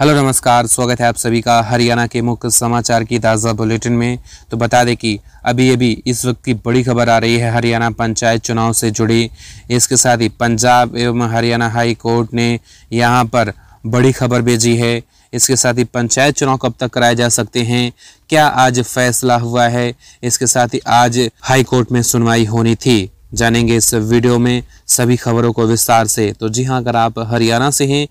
hello नमस्कार स्वागत है आप सभी का हरियाणा के मुख्य समाचार की ताज़ा बुलेटिन में तो बता दें कि अभी अभी इस वक्त की बड़ी खबर आ रही है हरियाणा पंचायत चुनाव से जुड़ी इसके साथ ही पंजाब एवं हरियाणा हाई कोर्ट ने यहां पर बड़ी खबर भेजी है इसके साथ ही पंचायत चुनाव कब तक कराए जा सकते हैं क्या आज फैसला हुआ है इसके साथ ही आज हाई कोर्ट में सुनवाई होनी थी जानेंगे इस वीडियो में सभी खबरों को विस्तार से तो जी हाँ अगर आप हरियाणा से हैं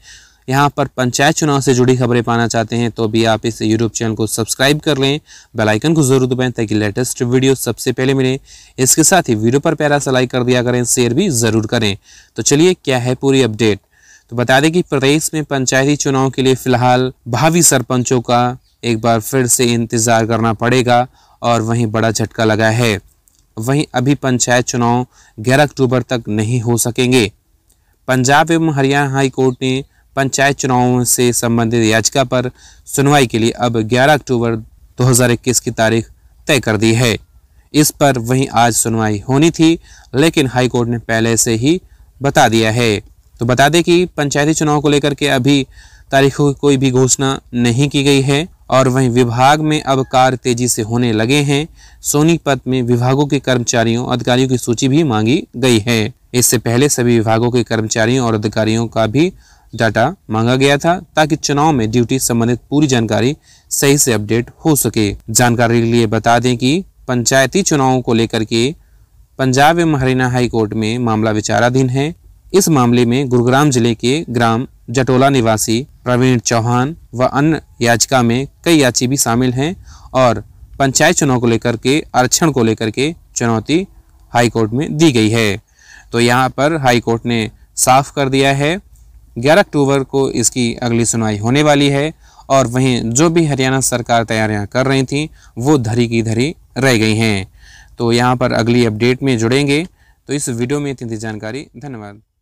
यहाँ पर पंचायत चुनाव से जुड़ी खबरें पाना चाहते हैं तो भी आप इस यूट्यूब चैनल को सब्सक्राइब कर लें बेलाइकन को जरूर दबाएं ताकि लेटेस्ट वीडियो सबसे पहले मिलें इसके साथ ही वीडियो पर प्यारा सा लाइक कर दिया करें शेयर भी ज़रूर करें तो चलिए क्या है पूरी अपडेट तो बता दें कि प्रदेश में पंचायती चुनाव के लिए फिलहाल भावी सरपंचों का एक बार फिर से इंतज़ार करना पड़ेगा और वहीं बड़ा झटका लगा है वहीं अभी पंचायत चुनाव ग्यारह अक्टूबर तक नहीं हो सकेंगे पंजाब एवं हरियाणा हाई कोर्ट ने पंचायत चुनावों से संबंधित याचिका पर सुनवाई के लिए अब 11 अक्टूबर 2021 की तारीख तय कर दी है इस पर वहीं आज सुनवाई होनी थी लेकिन हाईकोर्ट ने पहले से ही बता दिया है तो बता दें कि पंचायती चुनाव को लेकर के अभी तारीखों की कोई भी घोषणा नहीं की गई है और वहीं विभाग में अब कार्य तेजी से होने लगे हैं सोनीपत में विभागों के कर्मचारियों अधिकारियों की सूची भी मांगी गई है इससे पहले सभी विभागों के कर्मचारियों और अधिकारियों का भी डाटा मांगा गया था ताकि चुनाव में ड्यूटी संबंधित पूरी जानकारी सही से अपडेट हो सके जानकारी के लिए बता दें कि पंचायती चुनावों को लेकर के पंजाब एवं हरियाणा हाईकोर्ट में मामला विचाराधीन है इस मामले में गुरुग्राम जिले के ग्राम जटोला निवासी प्रवीण चौहान व अन्य याचिका में कई याची भी शामिल हैं और पंचायत चुनाव को लेकर के आरक्षण को लेकर के चुनौती हाईकोर्ट में दी गई है तो यहाँ पर हाईकोर्ट ने साफ कर दिया है 11 अक्टूबर को इसकी अगली सुनवाई होने वाली है और वहीं जो भी हरियाणा सरकार तैयारियां कर रही थी वो धरी की धरी रह गई हैं तो यहाँ पर अगली अपडेट में जुड़ेंगे तो इस वीडियो में इतनी जानकारी धन्यवाद